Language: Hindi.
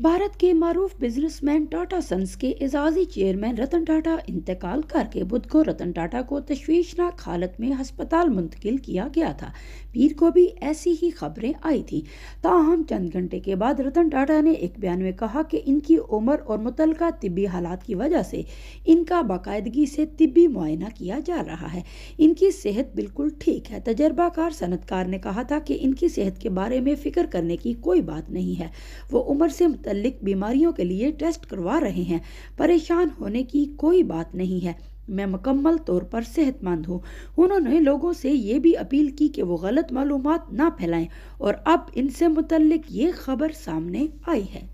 भारत के मरूफ बिजनेसमैन टाटा सन्स के एजाजी चेयरमैन रतन टाटा इंतकाल करके बुध को रतन टाटा को तश्वीशनाक हालत में हस्पताल मुंतकिल किया गया था पीर को भी ऐसी ही खबरें आई थी ताहम चंद घंटे के बाद रतन टाटा ने एक बयान में कहा कि इनकी उम्र और मुतल तिबी हालात की वजह से इनका बाकायदगी से तिबी मुआयना किया जा रहा है इनकी सेहत बिल्कुल ठीक है तजर्बाकार सनतकार ने कहा था कि इनकी सेहत के बारे में फ़िक्र करने की कोई बात नहीं है वो उम्र से मुतलिक बीमारियों के लिए टेस्ट करवा रहे हैं परेशान होने की कोई बात नहीं है मैं मुकम्मल तौर पर सेहतमंद हूँ उन्होंने लोगों से ये भी अपील की कि वो गलत मालूम ना फैलाएं और अब इनसे मुतलक ये खबर सामने आई है